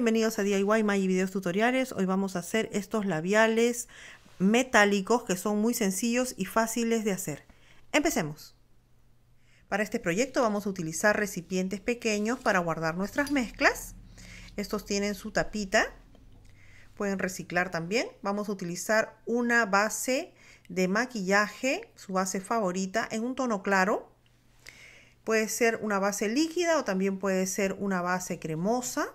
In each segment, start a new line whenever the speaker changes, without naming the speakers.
bienvenidos a DIY My Videos Tutoriales. Hoy vamos a hacer estos labiales metálicos que son muy sencillos y fáciles de hacer. Empecemos. Para este proyecto vamos a utilizar recipientes pequeños para guardar nuestras mezclas. Estos tienen su tapita. Pueden reciclar también. Vamos a utilizar una base de maquillaje, su base favorita, en un tono claro. Puede ser una base líquida o también puede ser una base cremosa.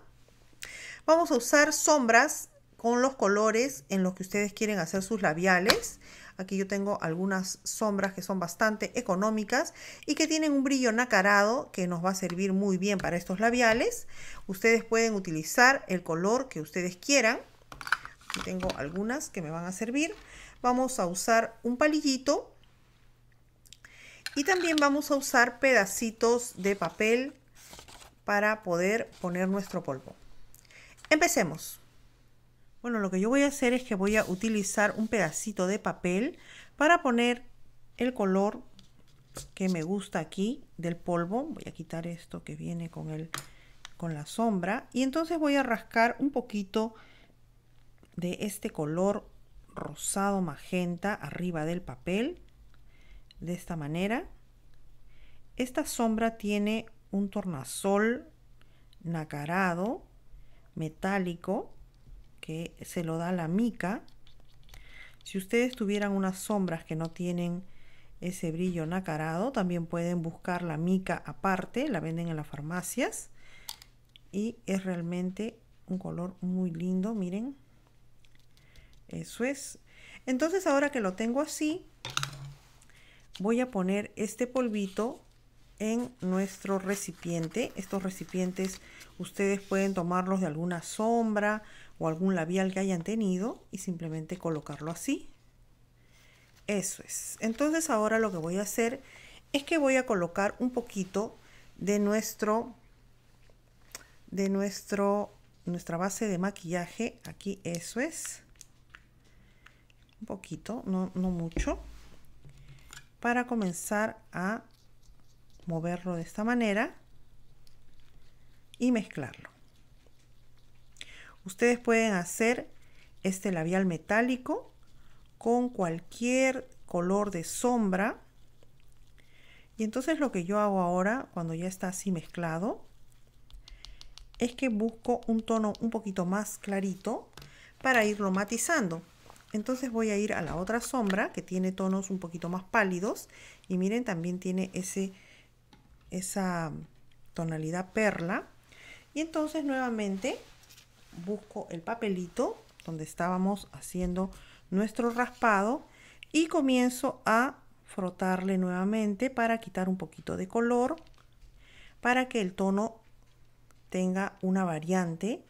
Vamos a usar sombras con los colores en los que ustedes quieren hacer sus labiales. Aquí yo tengo algunas sombras que son bastante económicas y que tienen un brillo nacarado que nos va a servir muy bien para estos labiales. Ustedes pueden utilizar el color que ustedes quieran. Aquí tengo algunas que me van a servir. Vamos a usar un palillito y también vamos a usar pedacitos de papel para poder poner nuestro polvo. Empecemos. Bueno, lo que yo voy a hacer es que voy a utilizar un pedacito de papel para poner el color que me gusta aquí del polvo. Voy a quitar esto que viene con, el, con la sombra. Y entonces voy a rascar un poquito de este color rosado magenta arriba del papel. De esta manera. Esta sombra tiene un tornasol nacarado metálico que se lo da la mica. Si ustedes tuvieran unas sombras que no tienen ese brillo nacarado, también pueden buscar la mica aparte, la venden en las farmacias. Y es realmente un color muy lindo, miren. Eso es. Entonces ahora que lo tengo así, voy a poner este polvito en nuestro recipiente. Estos recipientes ustedes pueden tomarlos de alguna sombra o algún labial que hayan tenido y simplemente colocarlo así. Eso es. Entonces ahora lo que voy a hacer es que voy a colocar un poquito de nuestro de nuestro nuestra base de maquillaje aquí eso es un poquito no, no mucho para comenzar a moverlo de esta manera y mezclarlo. Ustedes pueden hacer este labial metálico con cualquier color de sombra. Y entonces lo que yo hago ahora, cuando ya está así mezclado, es que busco un tono un poquito más clarito para irlo matizando. Entonces voy a ir a la otra sombra que tiene tonos un poquito más pálidos y miren también tiene ese esa tonalidad perla. Y entonces nuevamente busco el papelito donde estábamos haciendo nuestro raspado y comienzo a frotarle nuevamente para quitar un poquito de color para que el tono tenga una variante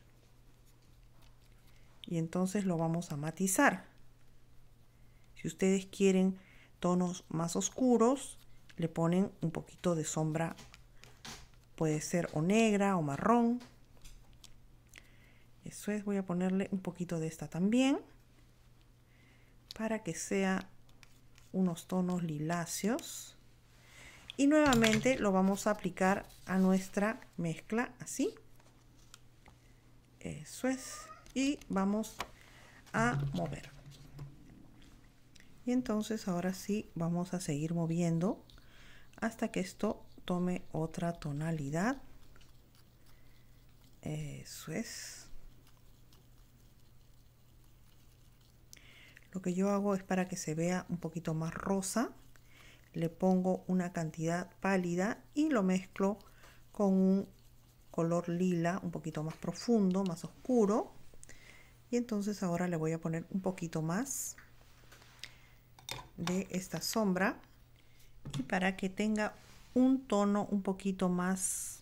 y entonces lo vamos a matizar. Si ustedes quieren tonos más oscuros, le ponen un poquito de sombra, puede ser o negra o marrón. Eso es, voy a ponerle un poquito de esta también para que sea unos tonos liláceos. Y nuevamente lo vamos a aplicar a nuestra mezcla así. Eso es. Y vamos a mover. Y entonces ahora sí vamos a seguir moviendo hasta que esto tome otra tonalidad. Eso es. Lo que yo hago es para que se vea un poquito más rosa. Le pongo una cantidad pálida y lo mezclo con un color lila un poquito más profundo, más oscuro. Y entonces ahora le voy a poner un poquito más de esta sombra y para que tenga un tono un poquito más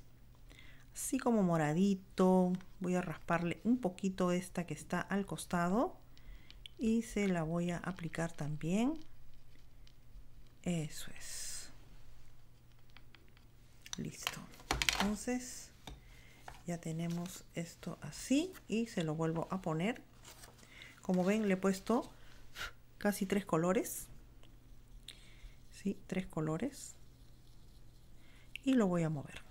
así como moradito voy a rasparle un poquito esta que está al costado y se la voy a aplicar también eso es listo entonces ya tenemos esto así y se lo vuelvo a poner como ven le he puesto casi tres colores tres colores y lo voy a mover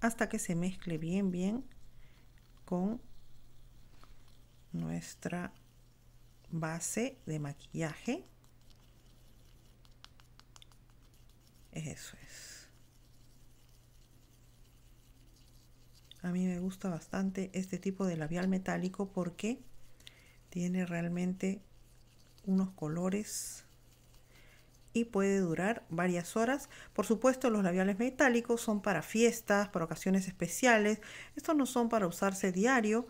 hasta que se mezcle bien bien con nuestra base de maquillaje eso es a mí me gusta bastante este tipo de labial metálico porque tiene realmente unos colores y puede durar varias horas. Por supuesto, los labiales metálicos son para fiestas, para ocasiones especiales. Estos no son para usarse diario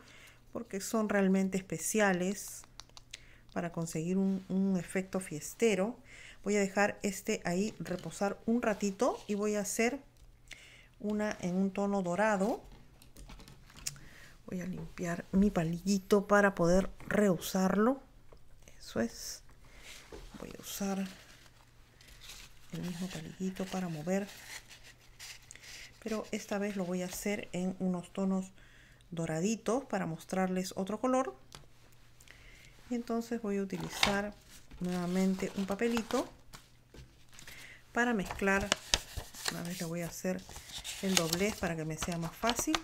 porque son realmente especiales para conseguir un, un efecto fiestero. Voy a dejar este ahí reposar un ratito y voy a hacer una en un tono dorado. Voy a limpiar mi palillito para poder reusarlo. Eso es. Voy a usar el mismo palillito para mover pero esta vez lo voy a hacer en unos tonos doraditos para mostrarles otro color y entonces voy a utilizar nuevamente un papelito para mezclar una vez le voy a hacer el doblez para que me sea más fácil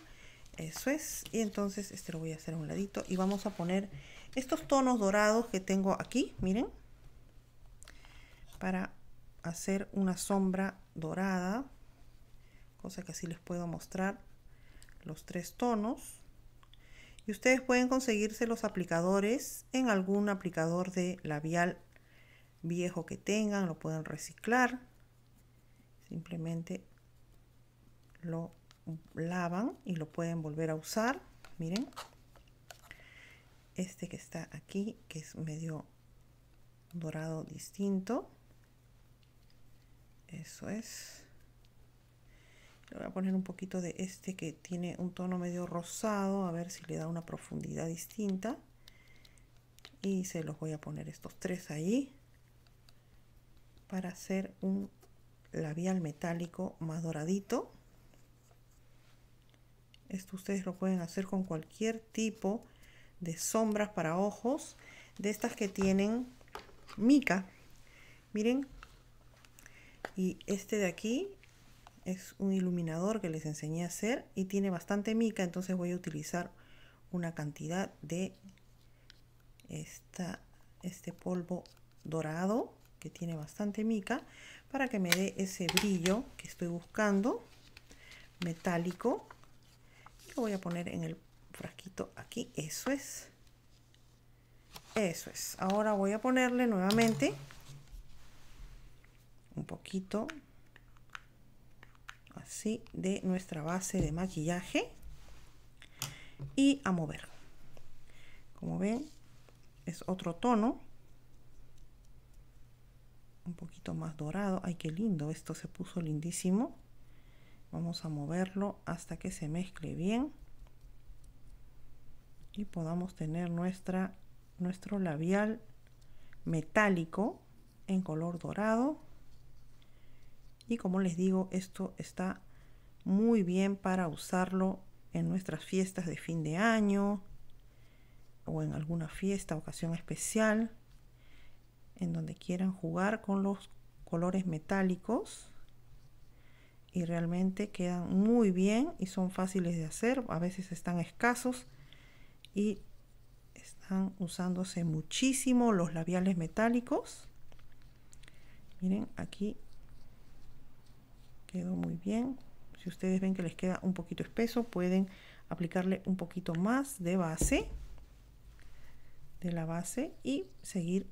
eso es y entonces este lo voy a hacer a un ladito y vamos a poner estos tonos dorados que tengo aquí miren para hacer una sombra dorada cosa que así les puedo mostrar los tres tonos y ustedes pueden conseguirse los aplicadores en algún aplicador de labial viejo que tengan lo pueden reciclar simplemente lo lavan y lo pueden volver a usar miren este que está aquí que es medio dorado distinto eso es. Le voy a poner un poquito de este que tiene un tono medio rosado, a ver si le da una profundidad distinta. Y se los voy a poner estos tres ahí para hacer un labial metálico más doradito. Esto ustedes lo pueden hacer con cualquier tipo de sombras para ojos, de estas que tienen mica. Miren, y este de aquí es un iluminador que les enseñé a hacer y tiene bastante mica, entonces voy a utilizar una cantidad de este polvo dorado que tiene bastante mica para que me dé ese brillo que estoy buscando metálico lo voy a poner en el frasquito aquí eso es eso es ahora voy a ponerle nuevamente un poquito así de nuestra base de maquillaje y a mover como ven es otro tono un poquito más dorado ay qué lindo esto se puso lindísimo vamos a moverlo hasta que se mezcle bien y podamos tener nuestra nuestro labial metálico en color dorado y como les digo, esto está muy bien para usarlo en nuestras fiestas de fin de año o en alguna fiesta, ocasión especial, en donde quieran jugar con los colores metálicos y realmente quedan muy bien y son fáciles de hacer, a veces están escasos y están usándose muchísimo los labiales metálicos. Miren, aquí quedó muy bien si ustedes ven que les queda un poquito espeso pueden aplicarle un poquito más de base de la base y seguir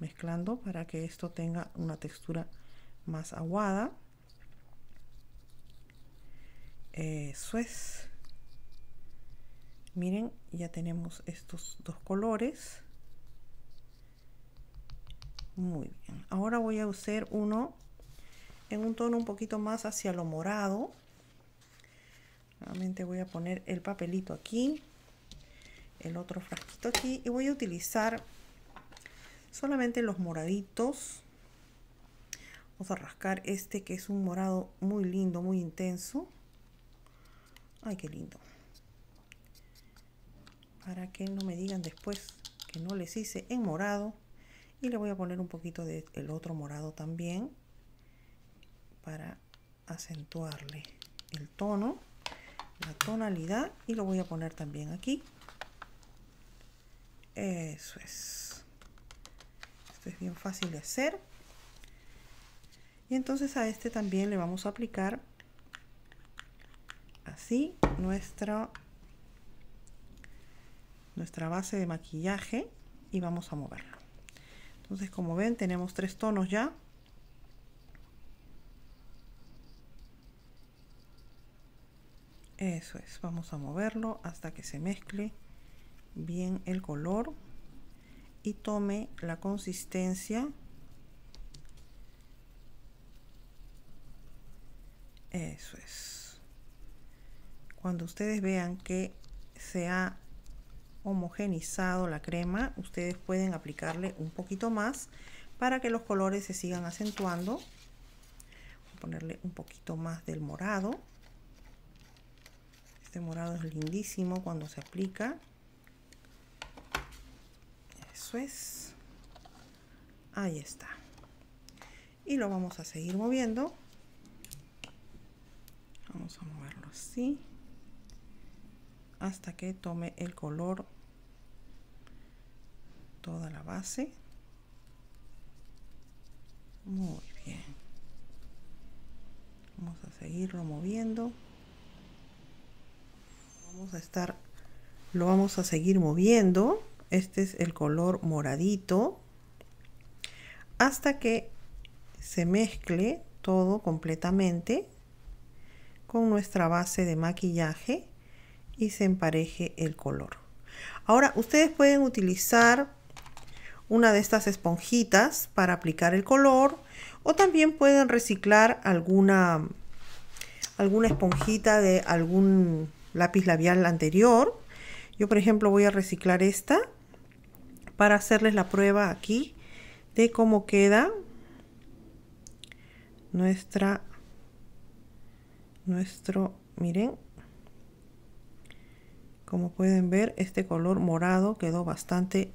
mezclando para que esto tenga una textura más aguada eso es miren ya tenemos estos dos colores muy bien ahora voy a usar uno en un tono un poquito más hacia lo morado. Nuevamente voy a poner el papelito aquí, el otro frasquito aquí y voy a utilizar solamente los moraditos. Vamos a rascar este que es un morado muy lindo, muy intenso. Ay, qué lindo. Para que no me digan después que no les hice en morado. Y le voy a poner un poquito del el otro morado también para acentuarle el tono, la tonalidad y lo voy a poner también aquí. Eso es. Esto es bien fácil de hacer. Y entonces a este también le vamos a aplicar así nuestra, nuestra base de maquillaje y vamos a moverlo. Entonces como ven tenemos tres tonos ya. Eso es, vamos a moverlo hasta que se mezcle bien el color y tome la consistencia eso es cuando ustedes vean que se ha homogenizado la crema ustedes pueden aplicarle un poquito más para que los colores se sigan acentuando a ponerle un poquito más del morado este morado es lindísimo cuando se aplica. Eso es. Ahí está. Y lo vamos a seguir moviendo. Vamos a moverlo así. Hasta que tome el color toda la base. Muy bien. Vamos a seguirlo moviendo. Vamos a estar, lo vamos a seguir moviendo. Este es el color moradito. Hasta que se mezcle todo completamente con nuestra base de maquillaje y se empareje el color. Ahora ustedes pueden utilizar una de estas esponjitas para aplicar el color o también pueden reciclar alguna alguna esponjita de algún lápiz labial anterior. Yo, por ejemplo, voy a reciclar esta para hacerles la prueba aquí de cómo queda nuestra, nuestro, miren, como pueden ver, este color morado quedó bastante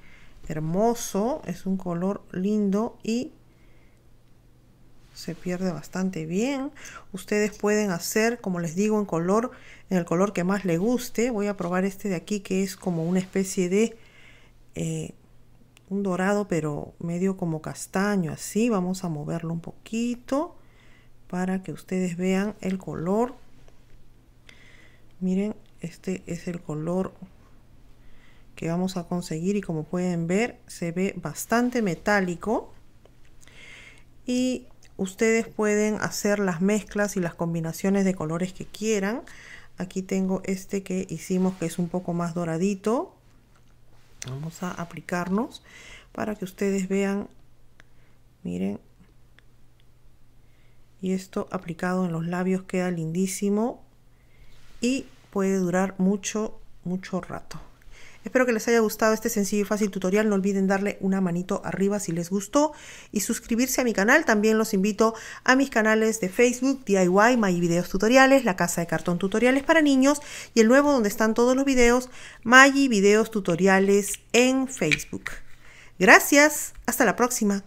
hermoso, es un color lindo y se pierde bastante bien ustedes pueden hacer como les digo en color en el color que más les guste voy a probar este de aquí que es como una especie de eh, un dorado pero medio como castaño así vamos a moverlo un poquito para que ustedes vean el color miren este es el color que vamos a conseguir y como pueden ver se ve bastante metálico y Ustedes pueden hacer las mezclas y las combinaciones de colores que quieran. Aquí tengo este que hicimos que es un poco más doradito. Vamos a aplicarnos para que ustedes vean. Miren. Y esto aplicado en los labios queda lindísimo. Y puede durar mucho, mucho rato. Espero que les haya gustado este sencillo y fácil tutorial. No olviden darle una manito arriba si les gustó y suscribirse a mi canal. También los invito a mis canales de Facebook, DIY, My Videos Tutoriales, La Casa de Cartón Tutoriales para Niños y el nuevo donde están todos los videos, My Videos Tutoriales en Facebook. Gracias, hasta la próxima.